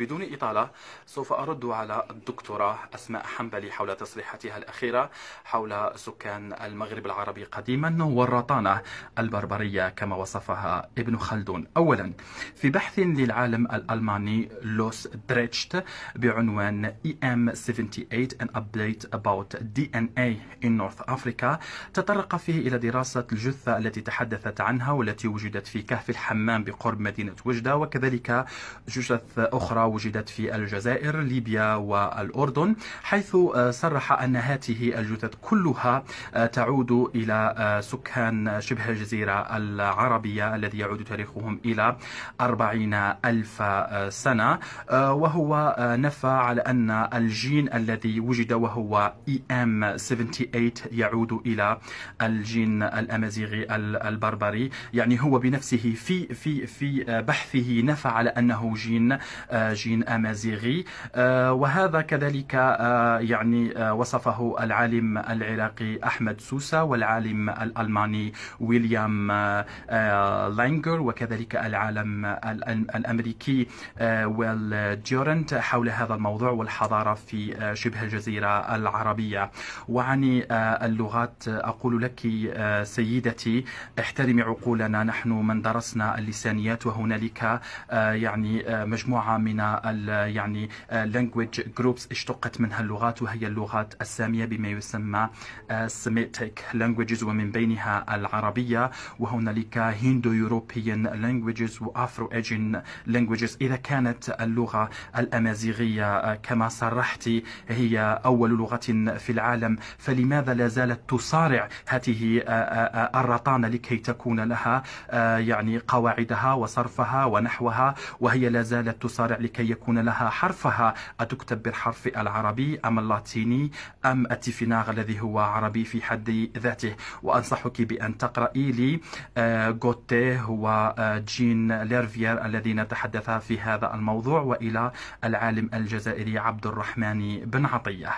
بدون إطالة سوف أرد على الدكتورة أسماء حنبلي حول تصريحاتها الأخيرة حول سكان المغرب العربي قديما والرطانة البربرية كما وصفها ابن خلدون أولا في بحث للعالم الألماني لوس دريتشت بعنوان EM78 An Update About DNA in North Africa تطرق فيه إلى دراسة الجثة التي تحدثت عنها والتي وجدت في كهف الحمام بقرب مدينة وجدة وكذلك جثث أخرى وجدت في الجزائر ليبيا والأردن حيث آه، صرح أن هذه الجثث كلها آه، تعود إلى آه، سكان شبه الجزيرة العربية الذي يعود تاريخهم إلى أربعين ألف سنة وهو نفى على أن الجين الذي وجد وهو EM78 يعود إلى الجين الأمازيغي البربري يعني هو بنفسه في في في بحثه نفى على أنه جين جين أمازيغي آه، وهذا كذلك آه، يعني آه، وصفه العالم العراقي أحمد سوسة والعالم الألماني ويليام لانجر وكذلك العالم الأمريكي ويل ديورنت حول هذا الموضوع والحضارة في شبه الجزيرة العربية وعن اللغات أقول لك سيدتي احترمي عقولنا نحن من درسنا اللسانيات وهنالك يعني مجموعة من ال يعني لانجويج آه، جروبس اشتقت منها اللغات وهي اللغات الساميه بما يسمى سيميتيك آه، لانجويجز ومن بينها العربيه وهنالك هندو يوروبيان لانجويجز وافرو ايجين لانجويجز اذا كانت اللغه الامازيغيه آه، كما صرحت هي اول لغه في العالم فلماذا لا زالت تصارع هذه الرطانه لكي تكون لها يعني قواعدها وصرفها ونحوها وهي لا زالت تصارع لكي لكي يكون لها حرفها أتكتب بالحرف العربي أم اللاتيني أم التفناغ الذي هو عربي في حد ذاته وأنصحك بأن تقرأي لي آه، غوتيه هو آه، جين ليرفير الذين تحدثا في هذا الموضوع وإلى العالم الجزائري عبد الرحمن بن عطية